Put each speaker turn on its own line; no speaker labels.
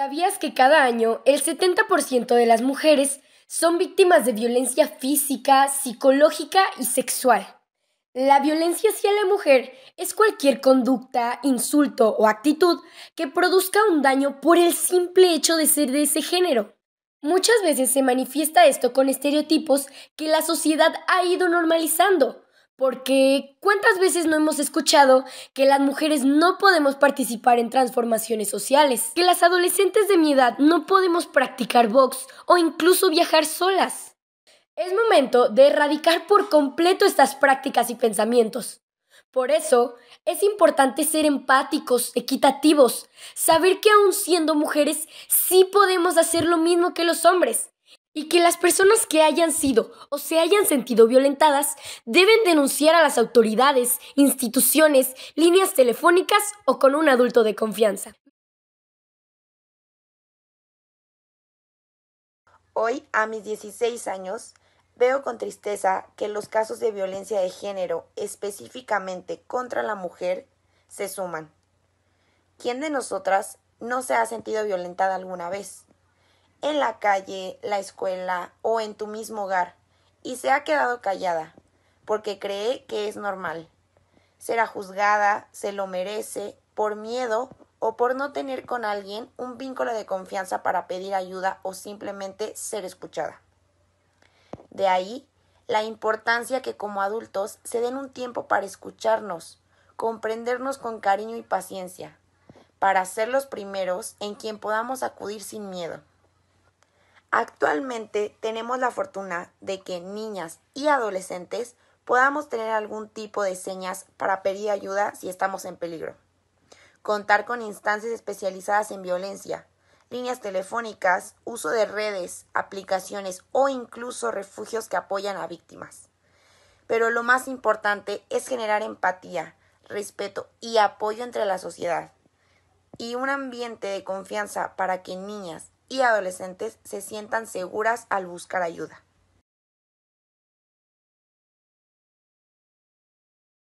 ¿Sabías que cada año el 70% de las mujeres son víctimas de violencia
física, psicológica y sexual? La violencia hacia la mujer es cualquier conducta, insulto o actitud que produzca un daño por el simple hecho de ser de ese género. Muchas veces se manifiesta esto con estereotipos que la sociedad ha ido normalizando, porque ¿cuántas veces no hemos escuchado que las mujeres no podemos participar en transformaciones sociales? Que las adolescentes de mi edad no podemos practicar box o incluso viajar solas. Es momento de erradicar por completo estas prácticas y pensamientos. Por eso, es importante ser empáticos, equitativos, saber que aún siendo mujeres sí podemos hacer lo mismo que los hombres, y que las personas que hayan sido o se hayan sentido violentadas deben denunciar a las autoridades, instituciones,
líneas telefónicas o con un adulto de confianza.
Hoy, a mis 16 años, veo con tristeza que los casos de violencia de género, específicamente contra la mujer, se suman. ¿Quién de nosotras no se ha sentido violentada alguna vez? en la calle, la escuela o en tu mismo hogar, y se ha quedado callada, porque cree que es normal. Será juzgada, se lo merece, por miedo o por no tener con alguien un vínculo de confianza para pedir ayuda o simplemente ser escuchada. De ahí la importancia que como adultos se den un tiempo para escucharnos, comprendernos con cariño y paciencia, para ser los primeros en quien podamos acudir sin miedo. Actualmente tenemos la fortuna de que niñas y adolescentes podamos tener algún tipo de señas para pedir ayuda si estamos en peligro. Contar con instancias especializadas en violencia, líneas telefónicas, uso de redes, aplicaciones o incluso refugios que apoyan a víctimas. Pero lo más importante es generar empatía, respeto y apoyo entre la sociedad y un ambiente de confianza para
que niñas y adolescentes se sientan seguras al buscar ayuda.